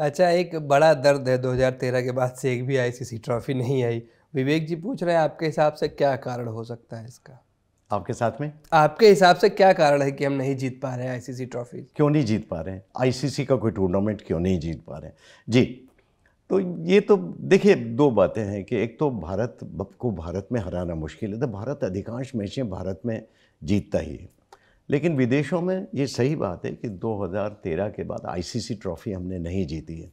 अच्छा एक बड़ा दर्द है 2013 के बाद से एक भी आईसीसी ट्रॉफी नहीं आई विवेक जी पूछ रहे हैं आपके हिसाब से क्या कारण हो सकता है इसका आपके साथ में आपके हिसाब से क्या कारण है कि हम नहीं जीत पा रहे हैं आईसीसी ट्रॉफी क्यों नहीं जीत पा रहे हैं आईसीसी का कोई टूर्नामेंट क्यों नहीं जीत पा रहे हैं जी तो ये तो देखिए दो बातें हैं कि एक तो भारत को भारत में हराना मुश्किल है तो भारत अधिकांश मैचें भारत में जीतता ही है लेकिन विदेशों में ये सही बात है कि 2013 के बाद आईसीसी ट्रॉफ़ी हमने नहीं जीती है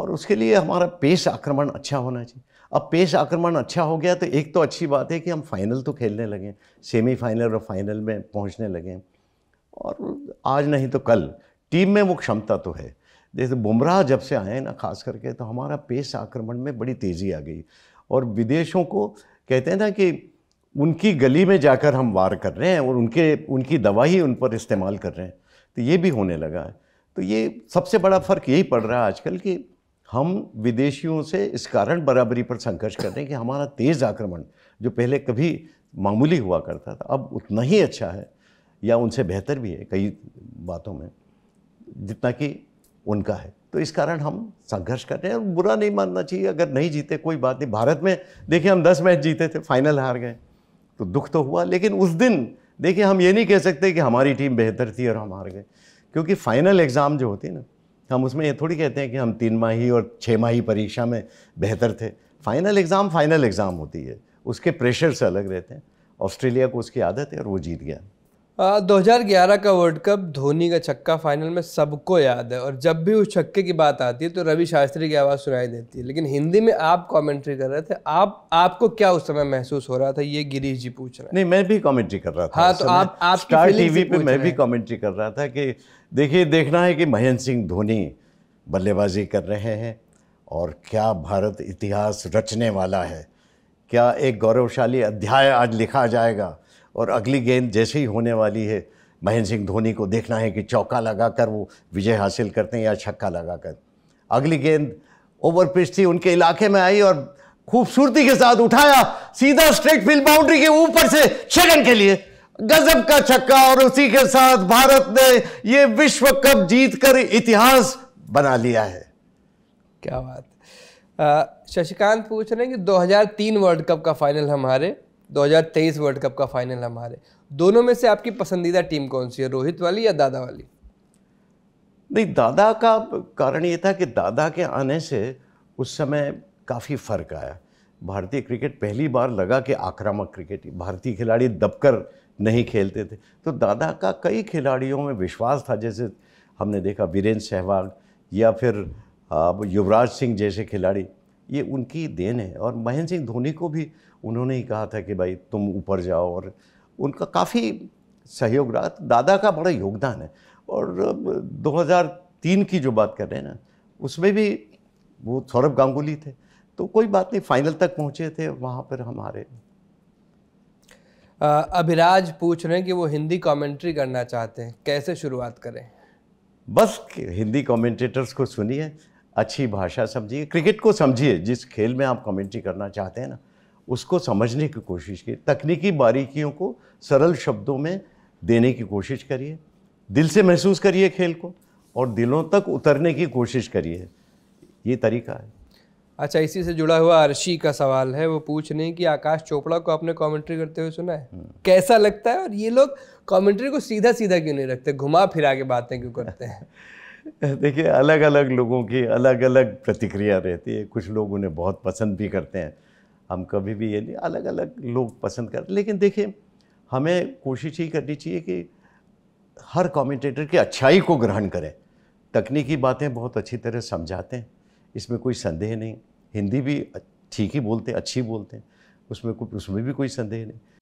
और उसके लिए हमारा पेस आक्रमण अच्छा होना चाहिए अब पेस आक्रमण अच्छा हो गया तो एक तो अच्छी बात है कि हम फाइनल तो खेलने लगे सेमीफाइनल और फाइनल में पहुंचने लगे और आज नहीं तो कल टीम में वो क्षमता तो है जैसे बुमराह जब से आए ना खास करके तो हमारा पेस आक्रमण में बड़ी तेज़ी आ गई और विदेशों को कहते हैं ना कि उनकी गली में जाकर हम वार कर रहे हैं और उनके उनकी दवा ही उन पर इस्तेमाल कर रहे हैं तो ये भी होने लगा है तो ये सबसे बड़ा फ़र्क यही पड़ रहा है आजकल कि हम विदेशियों से इस कारण बराबरी पर संघर्ष कर रहे हैं कि हमारा तेज़ आक्रमण जो पहले कभी मामूली हुआ करता था अब उतना ही अच्छा है या उनसे बेहतर भी है कई बातों में जितना कि उनका है तो इस कारण हम संघर्ष कर रहे हैं बुरा नहीं मानना चाहिए अगर नहीं जीते कोई बात नहीं भारत में देखिए हम दस मैच जीते थे फाइनल हार गए तो दुख तो हुआ लेकिन उस दिन देखिए हम ये नहीं कह सकते कि हमारी टीम बेहतर थी और हम हार गए क्योंकि फाइनल एग्ज़ाम जो होती है ना हम उसमें ये थोड़ी कहते हैं कि हम तीन माही और छः माही परीक्षा में बेहतर थे फाइनल एग्ज़ाम फाइनल एग्ज़ाम होती है उसके प्रेशर से अलग रहते हैं ऑस्ट्रेलिया को उसकी आदत है और वो जीत गया 2011 का वर्ल्ड कप धोनी का छक्का फाइनल में सबको याद है और जब भी उस छक्के की बात आती है तो रवि शास्त्री की आवाज़ सुनाई देती है लेकिन हिंदी में आप कमेंट्री कर रहे थे आप आपको क्या उस समय महसूस हो रहा था ये गिरीश जी पूछ रहे हैं नहीं मैं भी कमेंट्री कर रहा था हाँ तो आप आप स्टार टीवी पे मैं भी कमेंट्री कर रहा था कि देखिए देखना है कि महेंद्र सिंह धोनी बल्लेबाजी कर रहे हैं और क्या भारत इतिहास रचने वाला है क्या एक गौरवशाली अध्याय आज लिखा जाएगा और अगली गेंद जैसे ही होने वाली है महेंद्र सिंह धोनी को देखना है कि चौका लगाकर वो विजय हासिल करते हैं या छक्का लगाकर अगली गेंद ओवर पिच थी उनके इलाके में आई और खूबसूरती के साथ उठाया सीधा स्ट्रेट फील्ड बाउंड्री के ऊपर से छगन के लिए गजब का छक्का और उसी के साथ भारत ने ये विश्व कप जीत कर इतिहास बना लिया है क्या बात शशिकांत पूछ रहे हैं कि 2003 वर्ल्ड कप का फाइनल हमारे 2023 वर्ल्ड कप का फाइनल हमारे दोनों में से आपकी पसंदीदा टीम कौन सी है रोहित वाली या दादा वाली नहीं दादा का कारण ये था कि दादा के आने से उस समय काफ़ी फ़र्क आया भारतीय क्रिकेट पहली बार लगा कि आक्रामक क्रिकेट भारतीय खिलाड़ी दबकर नहीं खेलते थे तो दादा का कई खिलाड़ियों में विश्वास था जैसे हमने देखा वीरेंद्र सहवाग या फिर युवराज सिंह जैसे खिलाड़ी ये उनकी देन है और महेंद्र सिंह धोनी को भी उन्होंने ही कहा था कि भाई तुम ऊपर जाओ और उनका काफ़ी सहयोग रहा दादा का बड़ा योगदान है और 2003 की जो बात कर रहे हैं ना उसमें भी वो सौरभ गांगुली थे तो कोई बात नहीं फाइनल तक पहुंचे थे वहाँ पर हमारे अभिराज पूछ रहे हैं कि वो हिंदी कमेंट्री करना चाहते हैं कैसे शुरुआत करें बस हिंदी कमेंटेटर्स को सुनिए अच्छी भाषा समझिए क्रिकेट को समझिए जिस खेल में आप कमेंट्री करना चाहते हैं ना उसको समझने की कोशिश की तकनीकी बारीकियों को सरल शब्दों में देने की कोशिश करिए दिल से महसूस करिए खेल को और दिलों तक उतरने की कोशिश करिए ये तरीका है अच्छा इसी से जुड़ा हुआ अर्शी का सवाल है वो पूछ रहे हैं कि आकाश चोपड़ा को आपने कमेंट्री करते हुए सुना है हम्म। कैसा लगता है और ये लोग कमेंट्री को सीधा सीधा क्यों नहीं रखते घुमा फिरा के बातें क्यों करते हैं देखिए अलग अलग लोगों की अलग अलग प्रतिक्रिया रहती है कुछ लोग उन्हें बहुत पसंद भी करते हैं हम कभी भी ये नहीं अलग अलग लोग पसंद करते लेकिन देखिए हमें कोशिश ही करनी चाहिए कि हर कमेंटेटर की अच्छाई को ग्रहण करें तकनीकी बातें बहुत अच्छी तरह समझाते हैं इसमें कोई संदेह नहीं हिंदी भी ठीक ही बोलते हैं अच्छी बोलते हैं उसमें उसमें भी कोई संदेह नहीं